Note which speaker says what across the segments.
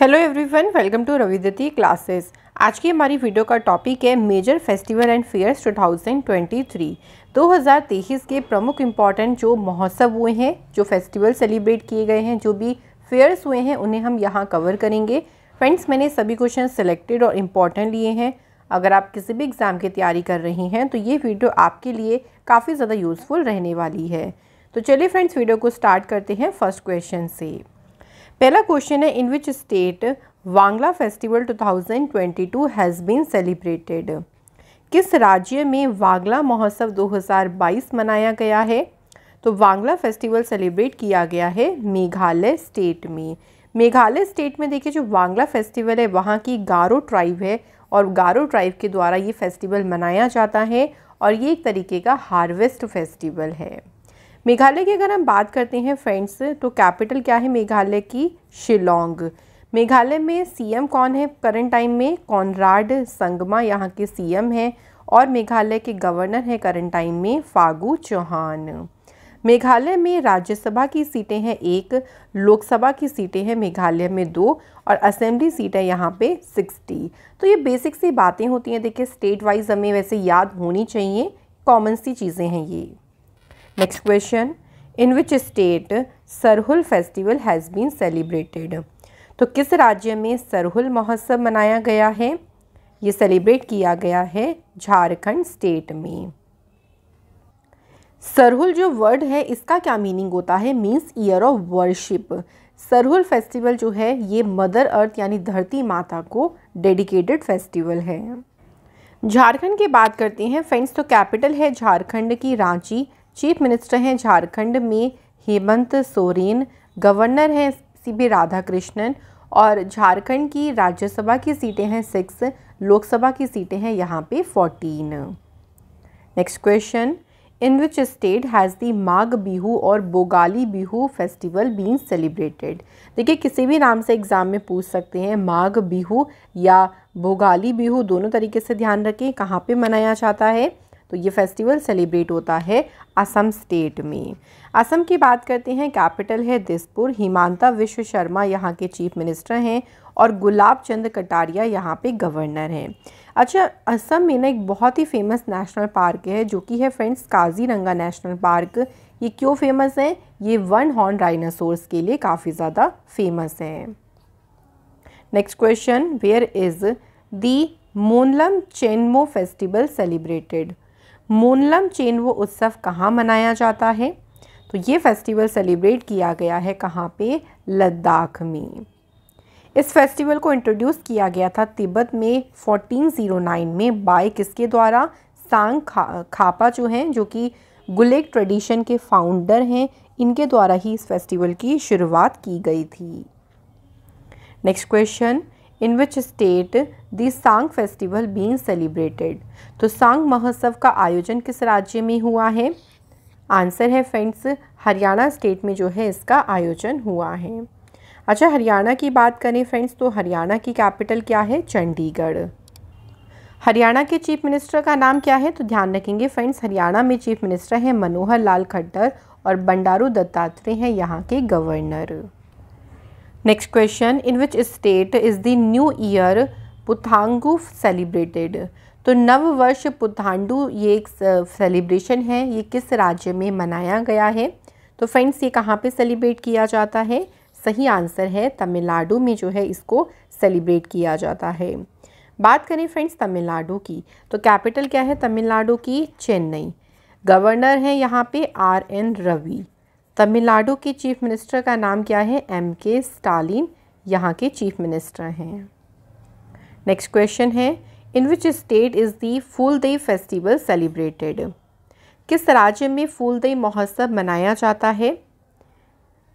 Speaker 1: Hello everyone welcome to रविदति classes आज की हमारी वीडियो का टॉपिक है मेजर फेस्टिवल एंड फेयर्स 2023 2023 के प्रमुख इम्पॉर्टेंट जो महोत्सव हुए हैं जो फेस्टिवल सेलिब्रेट किए गए हैं जो भी फेयर्स हुए हैं उन्हें हम यहाँ कवर करेंगे फ्रेंड्स मैंने सभी क्वेश्चन सेलेक्टेड और इम्पॉर्टेंट लिए हैं अगर आप किसी भी एग्ज़ाम की तैयारी कर रही हैं तो ये वीडियो आपके लिए काफ़ी ज़्यादा यूज़फुल रहने वाली है तो चलिए फ्रेंड्स वीडियो को स्टार्ट करते हैं फर्स्ट क्वेश्चन से पहला क्वेश्चन है in which state Wangala festival 2022 has been celebrated किस राज्य में वांगला महोत्सव 2022 मनाया गया है तो वांगला फेस्टिवल सेलिब्रेट किया गया है मेघालय स्टेट में मेघालय स्टेट में देखिए जो वांगला फेस्टिवल है वहाँ की गारो ट्राइब है और गारो ट्राइब के द्वारा ये फेस्टिवल मनाया जाता है और ये एक तरीके का हार्वेस्ट फेस्टिवल है मेघालय की अगर हम बात करते हैं फ्रेंड्स तो कैपिटल क्या है मेघालय की शिलोंग मेघालय में सीएम कौन है करंट टाइम में कॉनराड संगमा यहाँ के सीएम है और मेघालय के गवर्नर हैं करंट टाइम में फागू चौहान मेघालय में राज्यसभा की सीटें हैं एक लोकसभा की सीटें हैं मेघालय में दो और असेंबली सीट है यहाँ पे सिक्सटी तो ये बेसिक सी बातें होती हैं देखिए स्टेट वाइज हमें वैसे याद होनी चाहिए कॉमन सी चीज़ें हैं ये next question in which state Sarhul festival has been celebrated तो किस राज्य में सरहुल महोत्सव मनाया गया है ये सेलिब्रेट किया गया है झारखंड स्टेट में सरहुल जो वर्ड है इसका क्या मीनिंग होता है means year of worship Sarhul festival जो है ये मदर अर्थ यानी धरती माता को डेडिकेटेड फेस्टिवल है झारखंड की बात करते हैं फ्रेंड्स तो कैपिटल है झारखंड की रांची चीफ मिनिस्टर हैं झारखंड में हेमंत सोरेन गवर्नर हैं सी बी कृष्णन और झारखंड की राज्यसभा की सीटें हैं सिक्स लोकसभा की सीटें हैं यहाँ पे fourteen next question in which state has the Magh Bihu और Bogali Bihu festival been celebrated देखिए किसी भी नाम से एग्ज़ाम में पूछ सकते हैं माघ बिहू या भोगाली बिहू दोनों तरीके से ध्यान रखें कहाँ पे मनाया जाता है तो ये फेस्टिवल सेलिब्रेट होता है असम स्टेट में असम की बात करते हैं कैपिटल है दिसपुर हिमांता विश्व शर्मा यहाँ के चीफ मिनिस्टर हैं और गुलाब चंद कटारिया यहाँ पे गवर्नर हैं अच्छा असम में ना एक बहुत ही फेमस नेशनल पार्क है जो कि है फ्रेंड्स काजीरंगा नेशनल पार्क ये क्यों फेमस है ये वन हॉर्न डाइनासोर्स के लिए काफ़ी ज़्यादा फेमस है next question where is the Monlam Chenmo festival celebrated Monlam वो उत्सव कहाँ मनाया जाता है तो ये फेस्टिवल सेलिब्रेट किया गया है कहाँ पे लद्दाख में इस फेस्टिवल को इंट्रोड्यूस किया गया था तिब्बत में 1409 में बाय किसके द्वारा सांग खा खापा जो हैं जो कि गुलेक ट्रेडिशन के फाउंडर हैं इनके द्वारा ही इस फेस्टिवल की शुरुआत की गई थी next question in which state the Sang festival being celebrated तो सांग महोत्सव का आयोजन किस राज्य में हुआ है आंसर है फ्रेंड्स हरियाणा स्टेट में जो है इसका आयोजन हुआ है अच्छा हरियाणा की बात करें फ्रेंड्स तो हरियाणा की कैपिटल क्या है चंडीगढ़ हरियाणा के चीफ मिनिस्टर का नाम क्या है तो ध्यान रखेंगे फ्रेंड्स हरियाणा में चीफ मिनिस्टर हैं मनोहर लाल खट्टर और बंडारू दत्तात्रेय हैं यहाँ के governor next question in which state is the new year Puthandu celebrated तो नववर्ष पुथांडू ये एक सेलिब्रेशन है ये किस राज्य में मनाया गया है तो फ्रेंड्स ये कहाँ पे सेलिब्रेट किया जाता है सही आंसर है तमिलनाडु में जो है इसको सेलिब्रेट किया जाता है बात करें फ्रेंड्स तमिलनाडु की तो कैपिटल क्या है तमिलनाडु की चेन्नई गवर्नर है यहाँ पे आर एन रवि तमिलनाडु के चीफ मिनिस्टर का नाम क्या है एम के स्टालिन यहाँ के चीफ मिनिस्टर हैं नेक्स्ट क्वेश्चन है इन विच स्टेट इज़ दी फूल दई फेस्टिवल सेलिब्रेटेड किस राज्य में फूल दई महोत्सव मनाया जाता है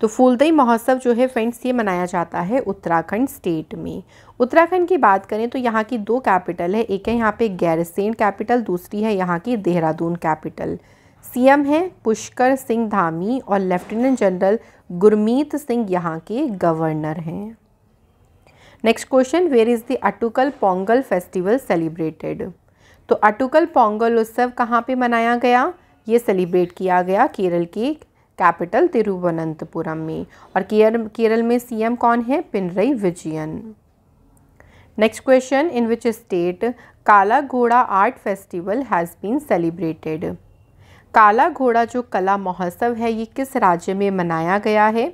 Speaker 1: तो फूलदई महोत्सव जो है फ्रेंड्स ये मनाया जाता है उत्तराखंड स्टेट में उत्तराखंड की बात करें तो यहाँ की दो कैपिटल है एक है यहाँ पे गैरसेन कैपिटल दूसरी है यहाँ की देहरादून कैपिटल सीएम हैं पुष्कर सिंह धामी और लेफ्टिनेंट जनरल गुरमीत सिंह यहाँ के गवर्नर हैं next question where is the Attukal Pongal festival celebrated तो अटुकल पोंगल उत्सव कहाँ पे मनाया गया ये सेलिब्रेट किया गया केरल के कैपिटल तिरुवनंतपुरम में और केरल केरल में सीएम कौन है Pinarayi Vijayan next question in which state Kala Ghoda art festival has been celebrated Kala Ghoda जो कला महोत्सव है ये किस राज्य में मनाया गया है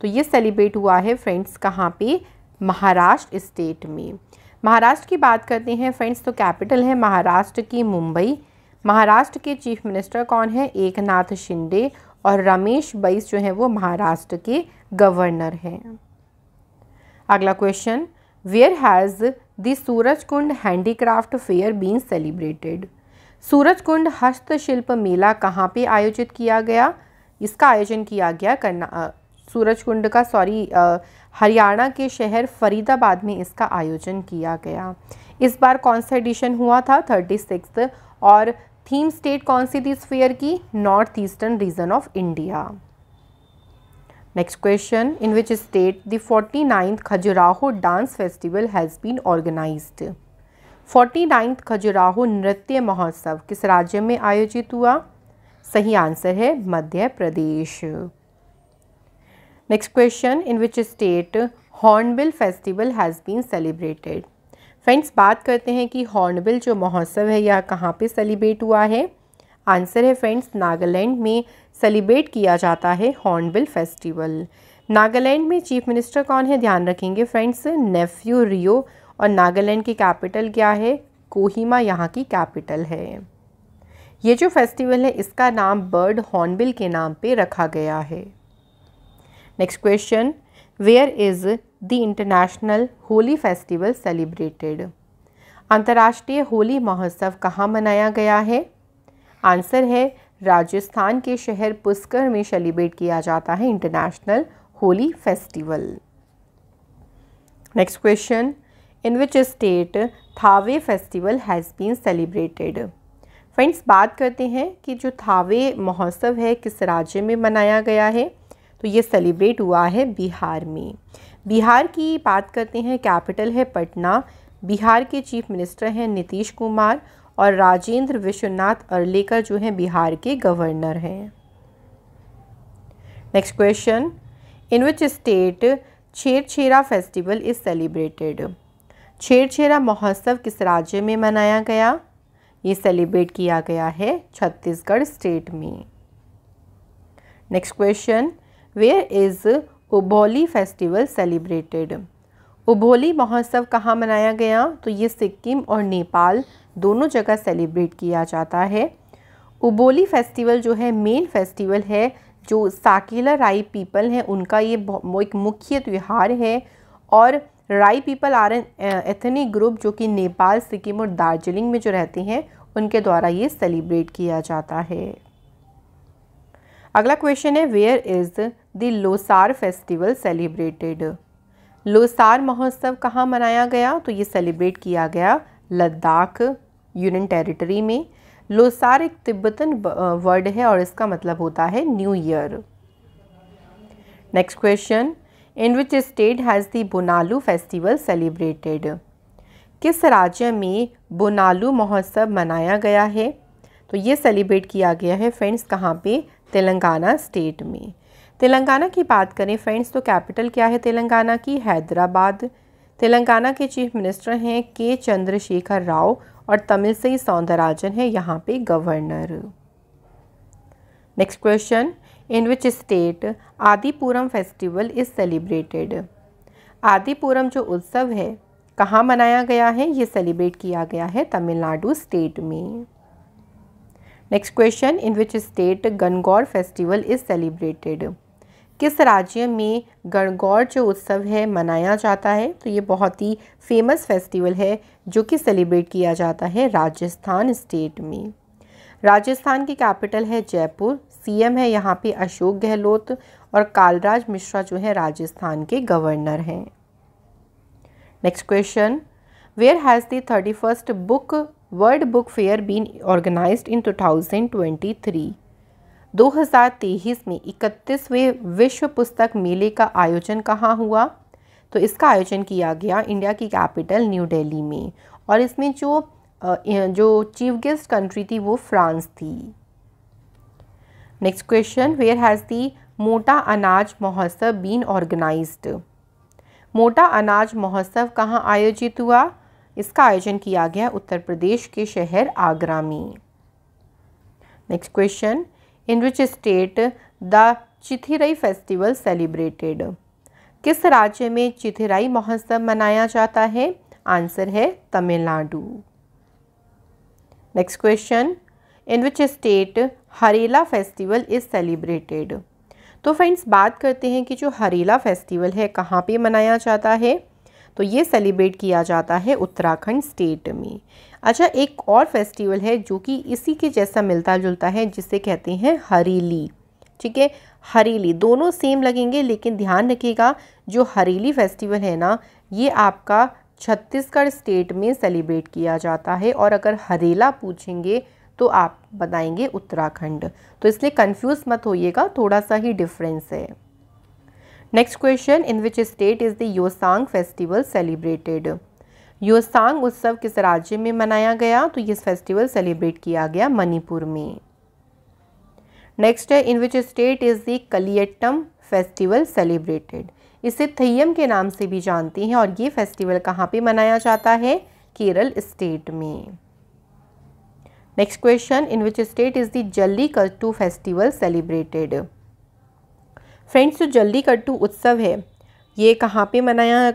Speaker 1: तो ये सेलिब्रेट हुआ है फ्रेंड्स कहाँ पे महाराष्ट्र स्टेट में महाराष्ट्र की बात करते हैं फ्रेंड्स तो कैपिटल है महाराष्ट्र की मुंबई महाराष्ट्र के चीफ मिनिस्टर कौन है एक नाथ शिंदे और रमेश बैस जो हैं वो महाराष्ट्र के गवर्नर हैं अगला question where has the Kund handicraft fair been celebrated Suraj Kund हस्तशिल्प मेला कहाँ पे आयोजित किया गया इसका आयोजन किया गया करना सूरज कुंड का सॉरी हरियाणा के शहर फरीदाबाद में इसका आयोजन किया गया इस बार कौन सा एडिशन हुआ था थर्टी सिक्स और थीम स्टेट कौन सी थी इस फेयर की north eastern region of India next question in which state the forty ninth Khajuraho dance festival has been organised forty ninth Khajuraho नृत्य महोत्सव किस राज्य में आयोजित हुआ सही आंसर है Madhya Pradesh next question in which state hornbill festival has been celebrated friends बात करते हैं कि हॉर्नबिल जो महोत्सव है यह कहाँ पे सेलिब्रेट हुआ है आंसर है फ्रेंड्स नागालैंड में सेलिब्रेट किया जाता है हॉर्नबिल फेस्टिवल नागालैंड में चीफ मिनिस्टर कौन है ध्यान रखेंगे फ्रेंड्स नेफ्यू रियो और नागालैंड की कैपिटल क्या है कोहिमा यहाँ की कैपिटल है ये जो फेस्टिवल है इसका नाम बर्ड हॉर्नबिल के नाम पे रखा गया है next question where is the international Holi festival celebrated अंतर्राष्ट्रीय होली महोत्सव कहाँ मनाया गया है आंसर है राजस्थान के शहर पुष्कर में सेलिब्रेट किया जाता है international Holi festival next question in which state Thawe festival has been celebrated friends बात करते हैं कि जो थावे महोत्सव है किस राज्य में मनाया गया है तो ये सेलिब्रेट हुआ है बिहार में बिहार की बात करते हैं कैपिटल है पटना बिहार के चीफ मिनिस्टर हैं नीतीश कुमार और राजेंद्र विश्वनाथ अर्लेकर जो हैं बिहार के गवर्नर हैं next question in which state Chhera festival is celebrated Chherchhera महोत्सव किस राज्य में मनाया गया ये सेलिब्रेट किया गया है छत्तीसगढ़ स्टेट में next question where is Ubholi festival celebrated Ubholi महोत्सव कहाँ मनाया गया तो ये सिक्किम और नेपाल दोनों जगह सेलिब्रेट किया जाता है उबोली फेस्टिवल जो है मेन फेस्टिवल है जो साकेला राई पीपल हैं उनका ये एक मुख्य त्यौहार है और Rai people are an ethnic group जो कि नेपाल सिक्किम और दार्जिलिंग में जो रहती हैं उनके द्वारा ये सेलिब्रेट किया जाता है अगला क्वेश्चन है where is the Losar festival celebrated Losar महोत्सव कहाँ मनाया गया तो ये सेलिब्रेट किया गया लद्दाख यूनियन टेरिटरी में लोसार एक तिब्बतन वर्ड है और इसका मतलब होता है new year next question in which state has the Bonalu festival celebrated किस राज्य में बोनालू महोत्सव मनाया गया है तो ये सेलिब्रेट किया गया है फ्रेंड्स कहाँ पे तेलंगाना स्टेट में तेलंगाना की बात करें फ्रेंड्स तो कैपिटल क्या है तेलंगाना की हैदराबाद तेलंगाना के चीफ मिनिस्टर हैं के चंद्रशेखर राव और तमिल से ही सौंदराजन है यहाँ पे governor next question in which state Adipuram festival is celebrated. Adipuram जो उत्सव है कहाँ मनाया गया है ये सेलिब्रेट किया गया है तमिलनाडु स्टेट में next question in which state Gangaur festival is celebrated किस राज्य में गणगौर जो उत्सव है मनाया जाता है तो ये बहुत ही फेमस फेस्टिवल है जो कि सेलिब्रेट किया जाता है राजस्थान स्टेट में राजस्थान की कैपिटल है जयपुर सीएम है यहाँ पे अशोक गहलोत और कालराज मिश्रा जो है राजस्थान के गवर्नर हैं next question where has the thirty first book world book fair been organise in two thousand twenty three दो हज़ार तेईस में इकतीसवें विश्व पुस्तक मेले का आयोजन कहाँ हुआ तो इसका आयोजन किया गया इंडिया की कैपिटल न्यू दिल्ली में और इसमें जो जो चीफ गेस्ट कंट्री थी वो फ्रांस थी next question where has the Mota Anaj महोत्सव बीन organized? मोटा अनाज महोत्सव कहाँ आयोजित हुआ इसका आयोजन किया गया उत्तर प्रदेश के शहर आगरा में next question in which state the Chithirai festival celebrated किस राज्य में चिथिराई महोत्सव मनाया जाता है आंसर है Tamil Nadu next question in which state Harela festival is celebrated तो फ्रेंड्स बात करते हैं कि जो हरेला फेस्टिवल है कहाँ पे मनाया जाता है तो ये सेलिब्रेट किया जाता है उत्तराखंड स्टेट में अच्छा एक और फेस्टिवल है जो कि इसी के जैसा मिलता जुलता है जिसे कहते हैं हरेली ठीक है हरेली दोनों सेम लगेंगे लेकिन ध्यान रखिएगा जो हरेली फेस्टिवल है ना ये आपका छत्तीसगढ़ स्टेट में सेलिब्रेट किया जाता है और अगर हरेला पूछेंगे तो आप बताएंगे उत्तराखंड तो इसलिए कन्फ्यूज़ मत होइएगा थोड़ा सा ही डिफरेंस है next question in which state is the Yaosang festival celebrated Yaosang उत्सव किस राज्य में मनाया गया तो ये फेस्टिवल सेलिब्रेट किया गया मणिपुर में नेक्स्ट है in which state is the Kaliyattam festival celebrated इसे थैयम के नाम से भी जानते हैं और ये फेस्टिवल कहाँ पे मनाया जाता है केरल स्टेट में question in which state is the Jallikattu festival celebrated friends जो जल्दी कट्टू उत्सव है ये कहाँ पे मनाया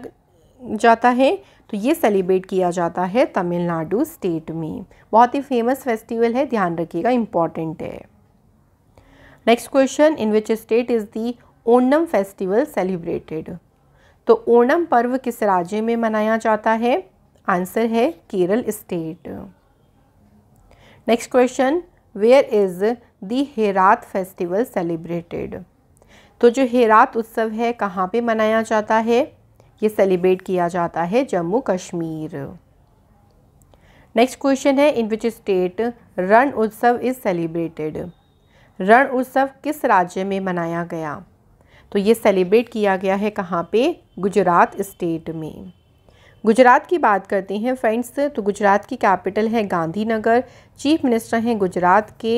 Speaker 1: जाता है तो ये सेलिब्रेट किया जाता है तमिलनाडु स्टेट में बहुत ही फेमस फेस्टिवल है ध्यान रखिएगा इम्पॉर्टेंट है next question in which state is the Onam festival celebrated तो ओणम पर्व किस राज्य में मनाया जाता है आंसर है Kerala state next question where is the Herath festival celebrated तो जो हेरात उत्सव है कहाँ पे मनाया जाता है ये सेलिब्रेट किया जाता है जम्मू कश्मीर नेक्स्ट क्वेश्चन है इन विच स्टेट रण उत्सव इज़ सेलिब्रेटेड रण उत्सव किस राज्य में मनाया गया तो ये सेलिब्रेट किया गया है कहाँ पे गुजरात स्टेट में गुजरात की बात करते हैं फ्रेंड्स तो गुजरात की कैपिटल है गांधीनगर चीफ मिनिस्टर हैं गुजरात के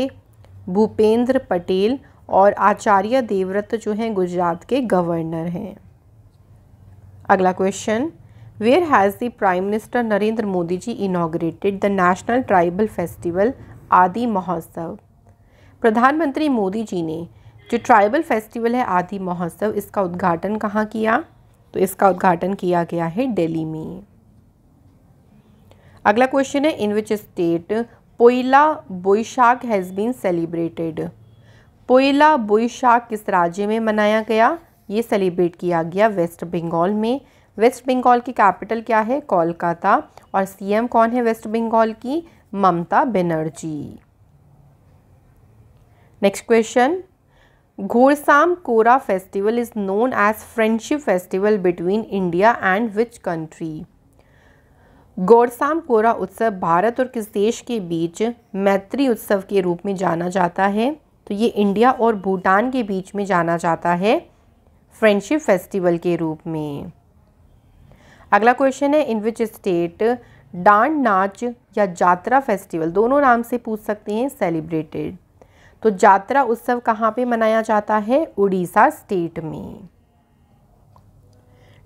Speaker 1: भूपेंद्र पटेल और आचार्य देवव्रत जो हैं गुजरात के गवर्नर हैं अगला question where has the prime minister Narendra Modi ji inaugurated the national tribal festival Aadi Mahotsav प्रधानमंत्री मोदी जी ने जो ट्राइबल फेस्टिवल है आदि महोत्सव इसका उद्घाटन कहाँ किया तो इसका उद्घाटन किया गया है दिल्ली में अगला क्वेश्चन है in which state Poila Boishakh has been celebrated Poila Boishakh किस राज्य में मनाया गया ये सेलिब्रेट किया गया वेस्ट बंगाल में वेस्ट बंगाल की कैपिटल क्या है कोलकाता और सीएम कौन है वेस्ट बंगाल की Mamata Banerjee next question Gorsam Kora festival is known as friendship festival between India and which country Gorsam Kora उत्सव भारत और किस देश के बीच मैत्री उत्सव के रूप में जाना जाता है तो ये इंडिया और भूटान के बीच में जाना जाता है फ्रेंडशिप फेस्टिवल के रूप में अगला क्वेश्चन है इन विच स्टेट डांड नाच या जात्रा फेस्टिवल दोनों नाम से पूछ सकते हैं सेलिब्रेटेड तो जात्रा उत्सव कहाँ पे मनाया जाता है उड़ीसा स्टेट में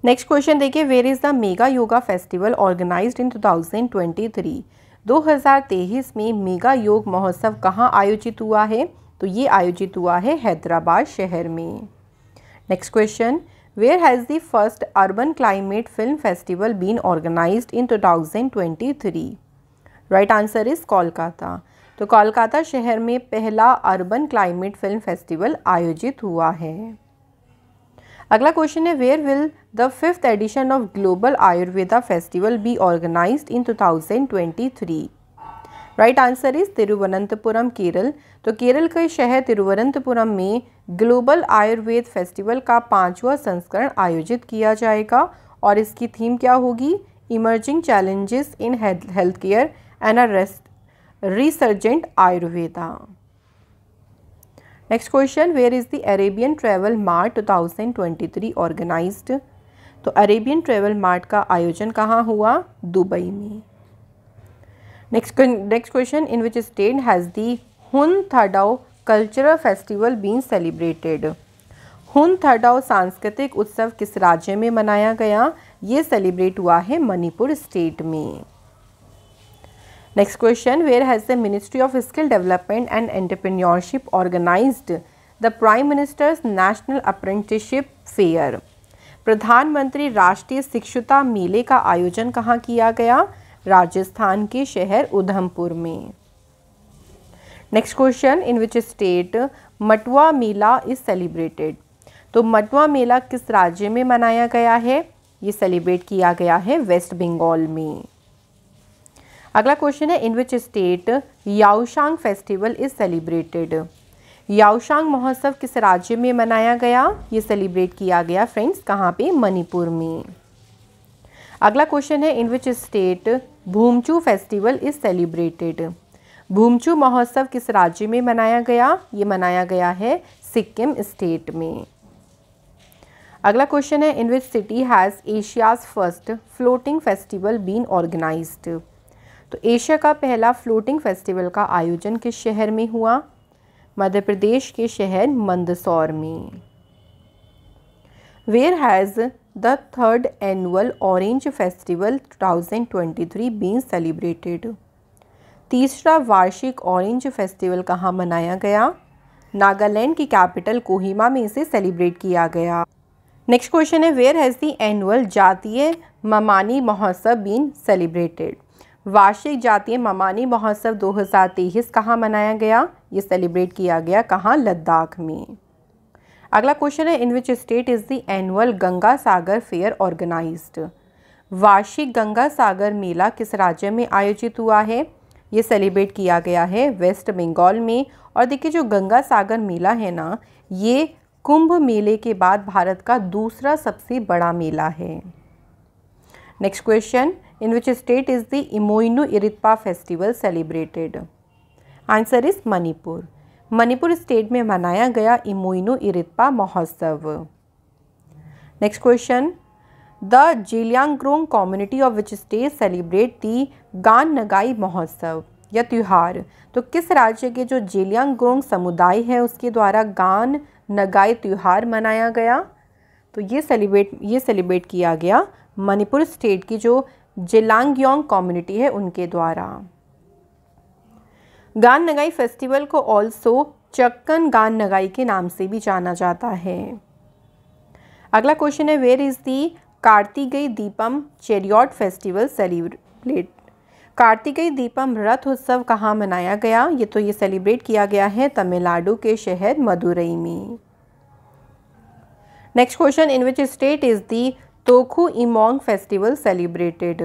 Speaker 1: नेक्स्ट क्वेश्चन देखिए where is the mega yoga festival organise in 2023 2023 में मेगा योग महोत्सव कहाँ आयोजित हुआ है तो ये आयोजित हुआ है हैदराबाद शहर में next question where has the first urban climate film festival been organised in 2023 right answer is Kolkata तो कोलकाता शहर में पहला अर्बन क्लाइमेट फिल्म फेस्टिवल आयोजित हुआ है अगला क्वेश्चन है where will the fifth edition of global Ayurveda festival be organise in 2023 right answer is Thiruvananthapuram Kerala तो केरल के शहर तिरुवनंतपुरम में ग्लोबल आयुर्वेद फेस्टिवल का पांचवा संस्करण आयोजित किया जाएगा और इसकी थीम क्या होगी emerging challenges in health care and a resurgent Ayurveda next question where is the Arabian Travel mart 2023 organised तो अरेबियन ट्रेवल मार्ट का आयोजन कहाँ हुआ दुबई में next next question in which state has the Hun Thadou cultural festival been celebrated Hun Thadou सांस्कृतिक उत्सव किस राज्य में मनाया गया ये सेलिब्रेट हुआ है मणिपुर स्टेट में next question where has the ministry of skill development and entrepreneurship organise the prime minister's national apprenticeship fair प्रधानमंत्री राष्ट्रीय शिक्षुता मेले का आयोजन कहाँ किया गया राजस्थान के शहर उधमपुर में next question in which state Matua Mela is celebrated तो मटुआ मेला किस राज्य में मनाया गया है ये सेलिब्रेट किया गया है वेस्ट बंगाल में अगला क्वेश्चन है in which state Yaoshang festival is celebrated Yaoshang महोत्सव किस राज्य में मनाया गया ये सेलिब्रेट किया गया फ्रेंड्स कहाँ पे मणिपुर में अगला क्वेश्चन है in which state Bhumchu festival is celebrated Bhumchu महोत्सव किस राज्य में मनाया गया ये मनाया गया है सिक्किम स्टेट में अगला क्वेश्चन है in which city has Asia's first floating festival been organised तो एशिया का पहला फ्लोटिंग फेस्टिवल का आयोजन किस शहर में हुआ मध्य प्रदेश के शहर मंदसौर में where has the third annual orange festival 2023 been celebrated तीसरा वार्षिक ऑरेंज फेस्टिवल कहाँ मनाया गया नागालैंड की कैपिटल कोहिमा में इसे सेलिब्रेट किया गया नेक्स्ट क्वेश्चन है where has the annual Jatiya Mamani महोत्सव बीन सेलिब्रेटेड वार्षिक जातीय ममानी महोत्सव 2023 कहाँ मनाया गया ये सेलिब्रेट किया गया कहाँ लद्दाख में अगला क्वेश्चन है in which state is the annual Ganga Sagar fair organised वार्षिक गंगा सागर मेला किस राज्य में आयोजित हुआ है ये सेलिब्रेट किया गया है वेस्ट बंगाल में और देखिए जो गंगा सागर मेला है ना ये कुंभ मेले के बाद भारत का दूसरा सबसे बड़ा मेला है next question in which state is the Imoinu Iritpa festival celebrated answer is Manipur Manipur state में मनाया गया इमोइनो इरित्पा महोत्सव next question the Zeliangrong community of which state celebrate the Gaan Ngai महोत्सव या त्यौहार तो किस राज्य के जो जिलियांग्रोंग समुदाय है उसके द्वारा गान नगाई त्यौहार मनाया गया तो ये सेलिब्रेट ये सेलिब्रेट किया गया मणिपुर स्टेट की जो जेलांगयोंग कम्युनिटी है उनके द्वारा गान नगाई फेस्टिवल को ऑल्सो चक्कन गान नगाई के नाम से भी जाना जाता है अगला क्वेश्चन है where is the Karthikeya Deepam chariot festival celebrate Karthikeya Deepam रथ उत्सव कहाँ मनाया गया ये तो ये सेलिब्रेट किया गया है तमिलनाडु के शहर मदुरई में next question in which state is the Tokhu Emong festival celebrated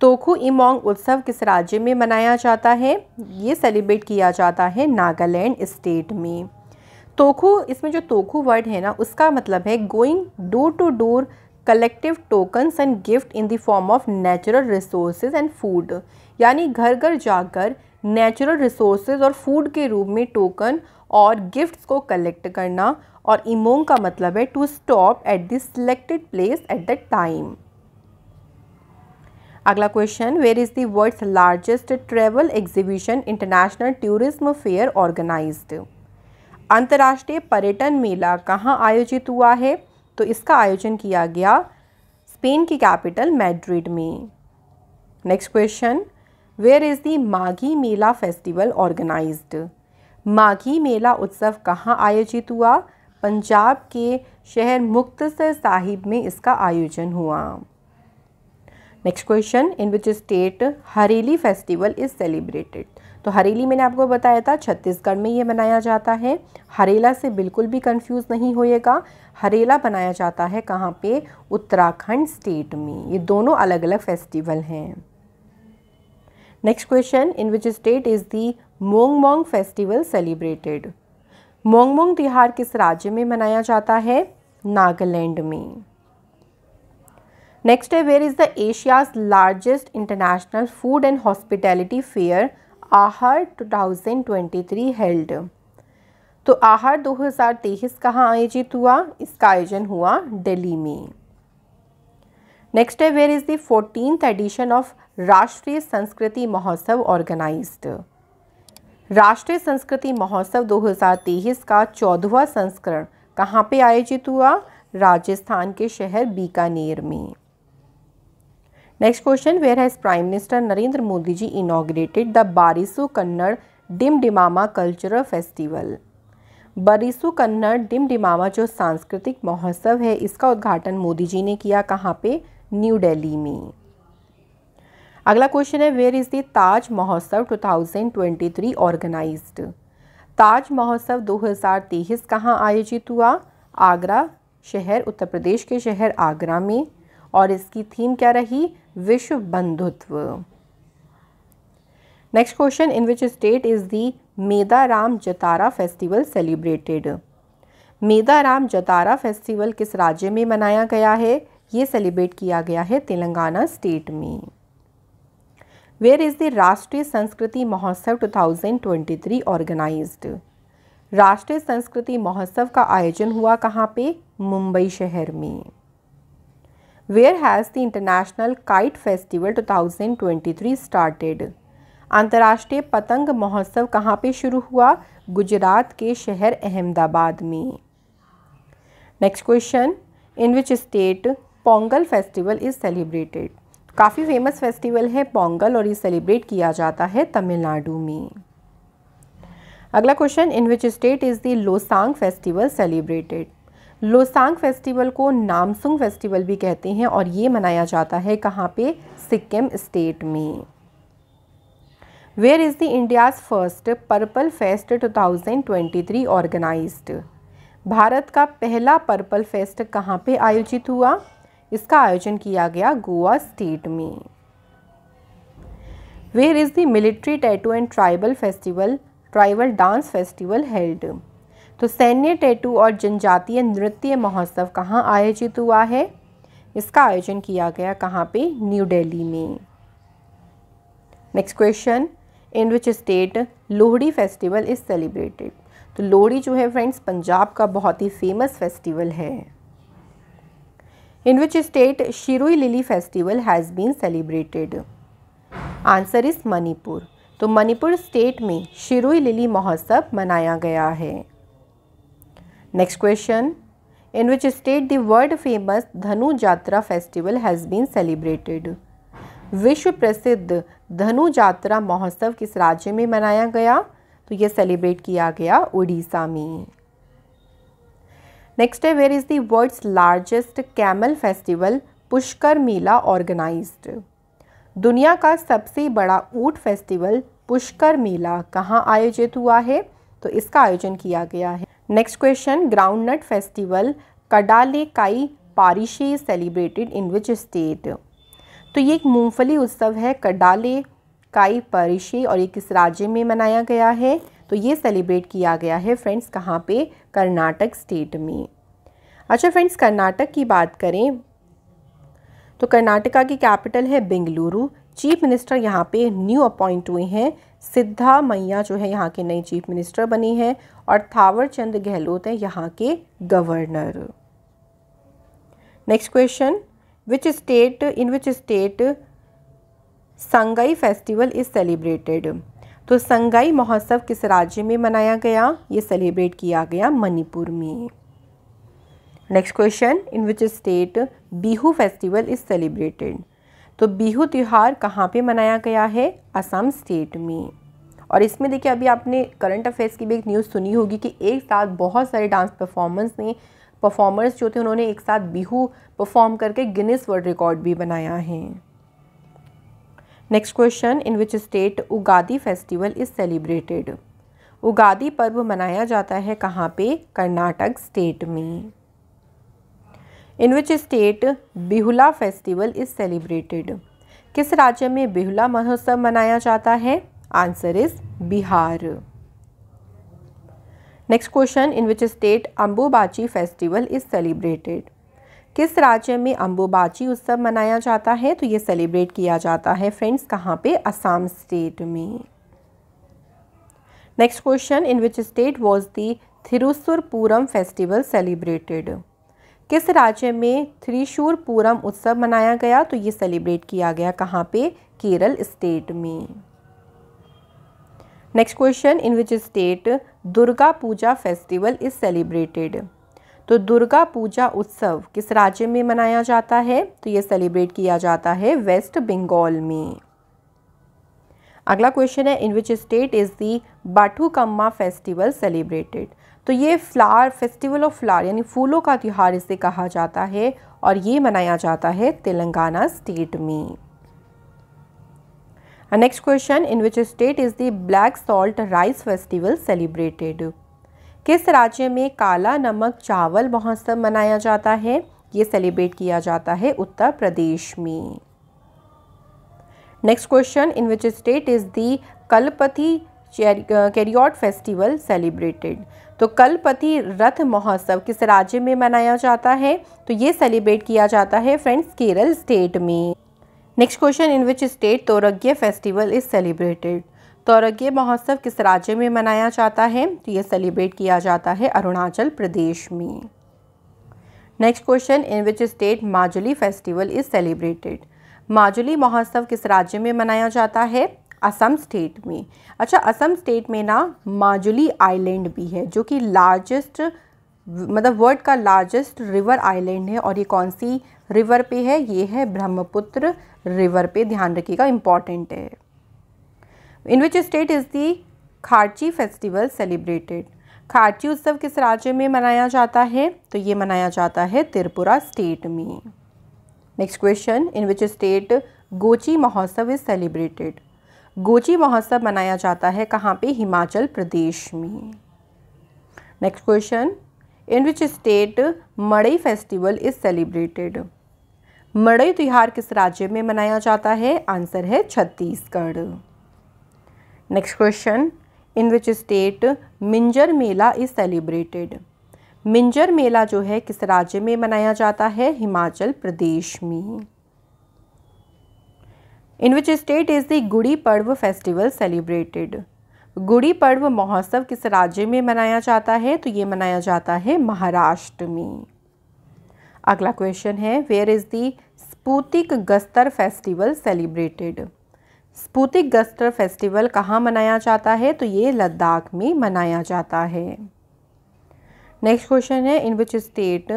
Speaker 1: Tokhu Emong उत्सव किस राज्य में मनाया जाता है ये सेलिब्रेट किया जाता है नागालैंड स्टेट में तोखु इसमें जो तोखु वर्ड है ना उसका मतलब है going door to door collective tokens and gift in the form of natural resources and food यानी घर घर जाकर नेचुरल रिसोर्सेज और फूड के रूप में टोकन और गिफ्ट्स को कलेक्ट करना और इमोंग का मतलब है to stop at this selected place at the time अगला question where is the world's largest travel exhibition international tourism fair organise अंतर्राष्ट्रीय पर्यटन मेला कहाँ आयोजित हुआ है तो इसका आयोजन किया गया स्पेन की कैपिटल मैड्रिड में next question where is the Maghi Mela festival organised Maghi Mela उत्सव कहाँ आयोजित हुआ पंजाब के शहर मुख्तसर साहिब में इसका आयोजन हुआ next question in which state Hareli festival is celebrated तो हरेली मैंने आपको बताया था छत्तीसगढ़ में ये मनाया जाता है हरेला से बिल्कुल भी कंफ्यूज नहीं होएगा हरेला बनाया जाता है कहाँ पे उत्तराखंड स्टेट में ये दोनों अलग अलग फेस्टिवल हैं next question in which state is the Mong Mong festival celebrated Mongmong तिहार किस राज्य में मनाया जाता है नागालैंड में नेक्स्ट है where is the Asia's largest international food and hospitality fair Aahar 2023 held तो आहार 2023 कहाँ आयोजित हुआ इसका आयोजन हुआ दिल्ली में नेक्स्ट है where is the fourteen edition of Rashtriya Sanskriti महोत्सव ऑर्गेनाइज्ड राष्ट्रीय संस्कृति महोत्सव 2023 का चौदहवा संस्करण कहाँ पे आयोजित हुआ राजस्थान के शहर बीकानेर में next question where has prime minister Narendra Modi ji inaugurated the Bariso Kannada Dim Dimama cultural festival Bariso Kannada Dim Dimama जो सांस्कृतिक महोत्सव है इसका उद्घाटन मोदी जी ने किया कहाँ पे न्यू दिल्ली में अगला क्वेश्चन है वेयर इज़ द ताज महोत्सव 2023 ऑर्गेनाइज्ड ताज महोत्सव 2023 कहाँ आयोजित हुआ आगरा शहर उत्तर प्रदेश के शहर आगरा में और इसकी थीम क्या रही विश्व बंधुत्व next question in which state is the Ram Jatara festival celebrated Medaram Jatara festival किस राज्य में मनाया गया है ये सेलिब्रेट किया गया है तेलंगाना स्टेट में where is the Rashtriya Sanskriti महोत्सव 2023 ऑर्गेनाइज्ड राष्ट्रीय संस्कृति महोत्सव का आयोजन हुआ कहाँ पे मुंबई शहर में where has the international kite festival 2023 started अंतर्राष्ट्रीय पतंग महोत्सव कहाँ पे शुरू हुआ गुजरात के शहर अहमदाबाद में next question in which state Pongal festival is celebrated काफ़ी फेमस फेस्टिवल है पोंगल और ये सेलिब्रेट किया जाता है तमिलनाडु में अगला question in which state is the Losung festival celebrated Losung festival को नामसुंग फेस्टिवल भी कहते हैं और ये मनाया जाता है कहाँ पे सिक्किम स्टेट में where is the India's first purple fest 2023 thousand Bharat का पहला पर्पल फेस्ट कहाँ पे आयोजित हुआ इसका आयोजन किया गया गोवा स्टेट में where is the military tattoo and tribal festival tribal dance festival held तो सैन्य टैटू और जनजातीय नृत्य महोत्सव कहाँ आयोजित हुआ है इसका आयोजन किया गया कहाँ पे न्यू दिल्ली में next question in which state Lohri festival is celebrated तो लोहड़ी जो है फ्रेंड्स पंजाब का बहुत ही फेमस फेस्टिवल है in which state Shirui Lily Festival has been celebrated? Answer is Manipur तो मणिपुर स्टेट में शिरुई लिली महोत्सव मनाया गया है next question in which state the world famous Dhanu Yatra festival has been celebrated विश्व प्रसिद्ध धनु यात्रा महोत्सव किस राज्य में मनाया गया तो यह सेलिब्रेट किया गया उड़ीसा में नेक्स्ट है where is the world's largest camel festival Pushkar Mela organised दुनिया का सबसे बड़ा ऊट फेस्टिवल पुष्कर मेला कहाँ आयोजित हुआ है तो इसका आयोजन किया गया है next question groundnut festival Kadalekai Parishe celebrated in which state तो ये एक मूंगफली उत्सव है कडाले काई पारिशे और ये किस राज्य में मनाया गया है तो ये सेलिब्रेट किया गया है फ्रेंड्स कहाँ पे कर्नाटक स्टेट में अच्छा फ्रेंड्स कर्नाटक की बात करें तो कर्नाटका की कैपिटल है बेंगलुरु चीफ मिनिस्टर यहाँ पे न्यू अपॉइंट हुए हैं सिद्धा मैया जो है यहाँ के नए चीफ मिनिस्टर बने हैं और थावर चंद गहलोत हैं यहाँ के governor next question which state in which state Sangai festival is celebrated तो संगाई महोत्सव किस राज्य में मनाया गया ये सेलिब्रेट किया गया मणिपुर में next question in which state Bihu festival is celebrated तो बिहू त्यौहार कहाँ पे मनाया गया है असम स्टेट में और इसमें देखिए अभी आपने करंट अफेयर्स की भी एक न्यूज़ सुनी होगी कि एक साथ बहुत सारे डांस परफॉर्मेंस ने परफॉर्मर्स जो थे उन्होंने एक साथ बिहू परफॉर्म करके गिनीस वर्ल्ड रिकॉर्ड भी बनाया है next question in which state Ugadi festival is celebrated Ugadi पर्व मनाया जाता है कहाँ पे कर्नाटक स्टेट में in which state Bihula festival is celebrated किस राज्य में बिहुला महोत्सव मनाया जाता है answer is Bihar next question in which state Ambubachi festival is celebrated किस राज्य में अम्बोबाची उत्सव मनाया जाता है तो ये सेलिब्रेट किया जाता है फ्रेंड्स कहाँ पे असम स्टेट में next question in which state was the थिरुसुरपूरम festival celebrated किस राज्य में थ्रीशूरपूरम उत्सव मनाया गया तो ये सेलिब्रेट किया गया कहाँ पे केरल स्टेट में next question in which state Durga Puja festival is celebrated तो दुर्गा पूजा उत्सव किस राज्य में मनाया जाता है तो ये सेलिब्रेट किया जाता है वेस्ट बंगाल में अगला क्वेश्चन है in which state is the Bathukamma festival celebrated तो ये फ्लावर फेस्टिवल ऑफ फ्लावर यानी फूलों का त्यौहार इसे कहा जाता है और ये मनाया जाता है तेलंगाना स्टेट में next question in which state is the black salt rice festival celebrated किस राज्य में काला नमक चावल महोत्सव मनाया जाता है ये सेलिब्रेट किया जाता है उत्तर प्रदेश में next question in which state is the Kalpathi chariot festival celebrated तो कलपति रथ महोत्सव किस राज्य में मनाया जाता है तो ये सेलिब्रेट किया जाता है फ्रेंड्स केरल स्टेट में next question in which state Torgya festival is celebrated तो और ये महोत्सव किस राज्य में मनाया जाता है तो ये सेलिब्रेट किया जाता है अरुणाचल प्रदेश में next question in which state Majuli festival is celebrated Majuli महोत्सव किस राज्य में मनाया जाता है असम स्टेट में अच्छा असम स्टेट में ना माजुली आइलैंड भी है जो कि लार्जेस्ट मतलब वर्ल्ड का लार्जेस्ट रिवर आइलैंड है और ये कौन सी रिवर पे है ये है ब्रह्मपुत्र रिवर पे ध्यान रखिएगा इंपॉर्टेंट है in which state is the Kharchi festival celebrated Kharchi उत्सव किस राज्य में मनाया जाता है तो ये मनाया जाता है त्रिपुरा स्टेट में next question in which state Gochi mahotsav is celebrated गोची महोत्सव मनाया जाता है कहाँ पे हिमाचल प्रदेश में next question in which state Madai festival is celebrated Madai त्यौहार किस राज्य में मनाया जाता है आंसर है Chhattisgarh next question in which state Minjar mela is celebrated Minjar मेला जो है किस राज्य में मनाया जाता है हिमाचल प्रदेश में in which state is the Gudi Parva festival celebrated Gudi पर्व महोत्सव किस राज्य में मनाया जाता है तो ये मनाया जाता है महाराष्ट्र में अगला क्वेश्चन है where is the Spituk Gustor festival celebrated Spituk Gustor festival कहाँ मनाया जाता है तो ये लद्दाख में मनाया जाता है नेक्स्ट क्वेश्चन है in which state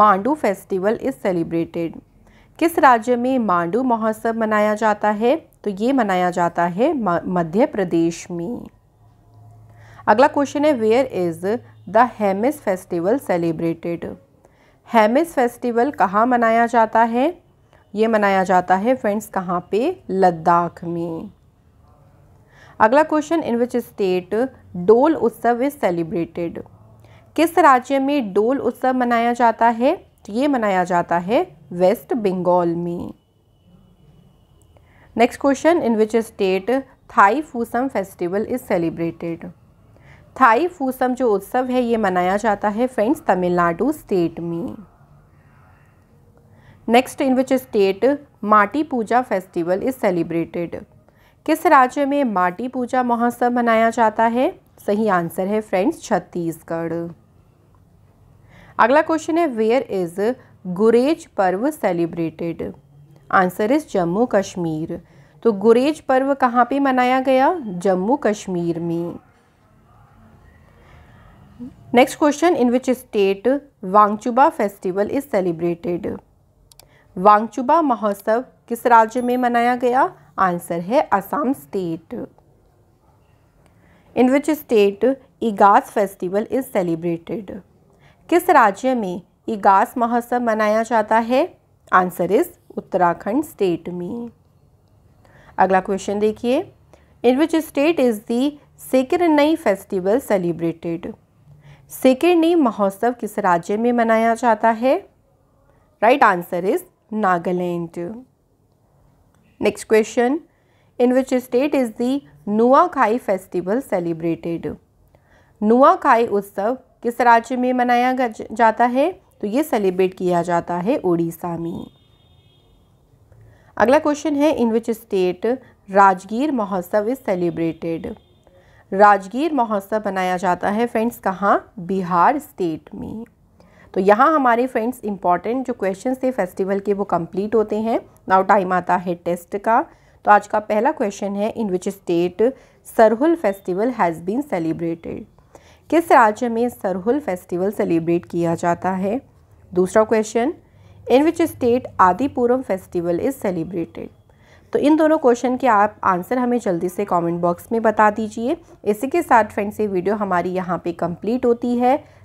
Speaker 1: Mandu festival is celebrated किस राज्य में मांडू महोत्सव मनाया जाता है तो ये मनाया जाता है मध्य प्रदेश में अगला क्वेश्चन है where is the Hemis festival celebrated Hemis festival कहाँ मनाया जाता है ये मनाया जाता है फ्रेंड्स कहाँ पे लद्दाख में अगला क्वेश्चन इन विच स्टेट डोल उत्सव इज सेलिब्रेटेड किस राज्य में डोल उत्सव मनाया जाता है ये मनाया जाता है वेस्ट बंगाल में next question in which state Thai फूसम festival is celebrated Thai फूसम जो उत्सव है ये मनाया जाता है फ्रेंड्स तमिलनाडु स्टेट में नेक्स्ट इन विच स्टेट माटी पूजा फेस्टिवल इज़ सेलिब्रेटेड किस राज्य में माटी पूजा महोत्सव मनाया जाता है सही आंसर है फ्रेंड्स छत्तीसगढ़ अगला क्वेश्चन है where is Gurez Parv celebrated answer is Jammu Kashmir तो गुरेज पर्व कहाँ पे मनाया गया जम्मू कश्मीर में next question in which state Wangchuba festival is celebrated Wangchuba महोत्सव किस राज्य में मनाया गया आंसर है Assam state in which state Igas festival is celebrated किस राज्य में इगास महोत्सव मनाया जाता है आंसर इज उत्तराखंड स्टेट में अगला क्वेश्चन देखिए इन विच स्टेट इज दी नई फेस्टिवल सेलिब्रेटेड नई महोत्सव किस राज्य में मनाया जाता है right answer is Nagaland. Next question. In which state is the Nuakhai festival celebrated Nuakhai उत्सव किस राज्य में मनाया जाता है तो ये सेलिब्रेट किया जाता है उड़ीसा में अगला क्वेश्चन है इन विच स्टेट राजगीर महोत्सव इज सेलिब्रेटेड राजगीर महोत्सव मनाया जाता है फ्रेंड्स कहाँ बिहार स्टेट में तो यहाँ हमारे फ्रेंड्स इंपॉर्टेंट जो क्वेश्चन थे फेस्टिवल के वो कम्प्लीट होते हैं नाउ टाइम आता है टेस्ट का तो आज का पहला क्वेश्चन है in which state Sarhul festival has been celebrated किस राज्य में सरहुल फेस्टिवल सेलिब्रेट किया जाता है दूसरा question in which state Adipuram festival is celebrated तो इन दोनों क्वेश्चन के आप आंसर हमें जल्दी से कमेंट बॉक्स में बता दीजिए इसी के साथ फ्रेंड्स ये वीडियो हमारी यहाँ पे कंप्लीट होती है